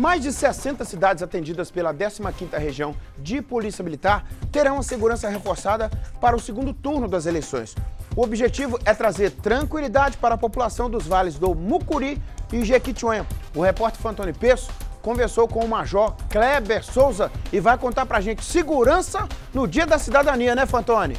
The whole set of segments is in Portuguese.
Mais de 60 cidades atendidas pela 15ª Região de Polícia Militar terão a segurança reforçada para o segundo turno das eleições. O objetivo é trazer tranquilidade para a população dos vales do Mucuri e Jequitinhonha. O repórter Fantoni Peço conversou com o Major Kleber Souza e vai contar pra gente segurança no Dia da Cidadania, né, Fantoni?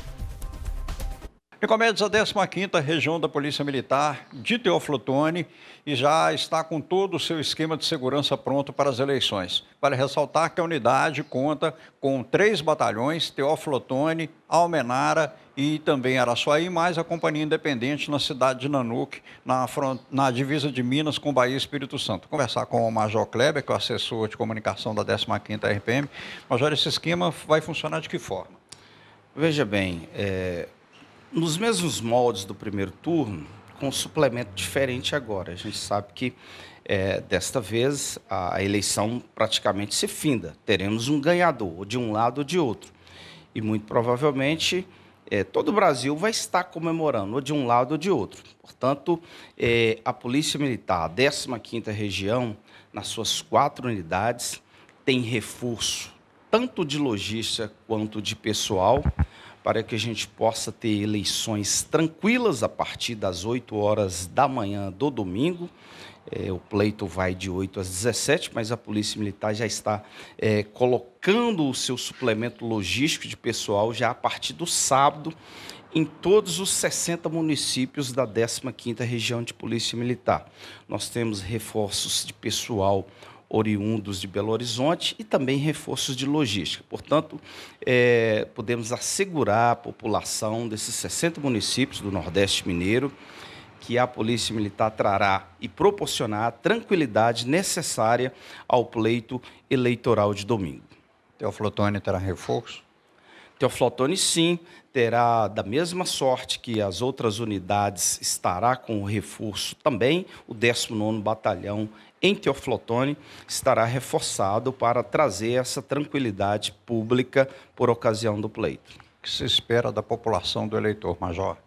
Encomendas a 15ª Região da Polícia Militar de Teófilo Teoflotone e já está com todo o seu esquema de segurança pronto para as eleições. Vale ressaltar que a unidade conta com três batalhões, Teófilo Teoflotone, Almenara e também Araçuaí, mais a Companhia Independente na cidade de Nanuque, na, front... na divisa de Minas com Bahia e Espírito Santo. Conversar com o Major Kleber, que é o assessor de comunicação da 15ª RPM. Major, esse esquema vai funcionar de que forma? Veja bem, é, nos mesmos moldes do primeiro turno, com um suplemento diferente agora. A gente sabe que é, desta vez a eleição praticamente se finda. Teremos um ganhador, de um lado ou de outro. E muito provavelmente é, todo o Brasil vai estar comemorando, ou de um lado ou de outro. Portanto, é, a Polícia Militar, a 15 Região, nas suas quatro unidades, tem reforço, tanto de logística quanto de pessoal, para que a gente possa ter eleições tranquilas a partir das 8 horas da manhã do domingo. É, o pleito vai de 8 às 17, mas a Polícia Militar já está é, colocando o seu suplemento logístico de pessoal já a partir do sábado em todos os 60 municípios da 15ª Região de Polícia Militar. Nós temos reforços de pessoal oriundos de Belo Horizonte e também reforços de logística. Portanto, é, podemos assegurar à população desses 60 municípios do Nordeste Mineiro que a Polícia Militar trará e proporcionará a tranquilidade necessária ao pleito eleitoral de domingo. Teoflotone terá reforço? Teoflotone, sim, terá da mesma sorte que as outras unidades, estará com o reforço também, o 19º Batalhão em Teoflotone estará reforçado para trazer essa tranquilidade pública por ocasião do pleito. O que se espera da população do eleitor, Major?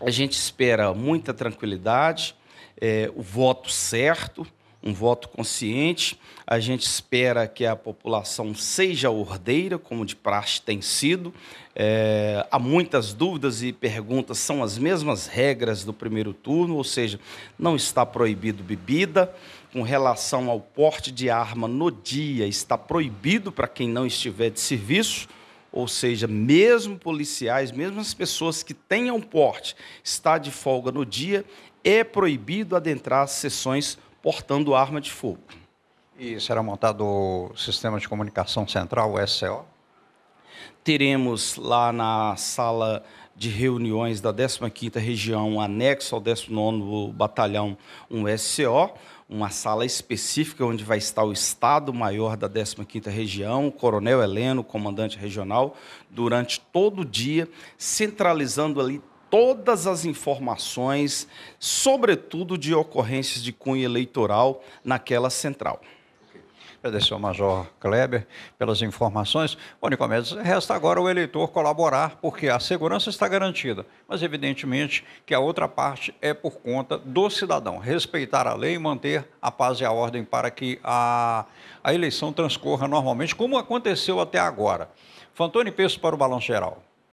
A gente espera muita tranquilidade, é, o voto certo, um voto consciente. A gente espera que a população seja ordeira, como de praxe tem sido. É, há muitas dúvidas e perguntas, são as mesmas regras do primeiro turno, ou seja, não está proibido bebida. Com relação ao porte de arma no dia, está proibido para quem não estiver de serviço ou seja, mesmo policiais, mesmo as pessoas que tenham porte, está de folga no dia, é proibido adentrar as sessões portando arma de fogo. E será montado o Sistema de Comunicação Central, o SCO? Teremos lá na sala de reuniões da 15ª Região, anexo ao 19º Batalhão, um SCO, uma sala específica onde vai estar o Estado-Maior da 15ª Região, o Coronel Heleno, comandante regional, durante todo o dia, centralizando ali todas as informações, sobretudo de ocorrências de cunho eleitoral naquela central. Agradecer ao Major Kleber pelas informações. Bom, Nicomedes, resta agora o eleitor colaborar, porque a segurança está garantida, mas evidentemente que a outra parte é por conta do cidadão. Respeitar a lei e manter a paz e a ordem para que a, a eleição transcorra normalmente, como aconteceu até agora. Fantoni Peço para o Balanço Geral.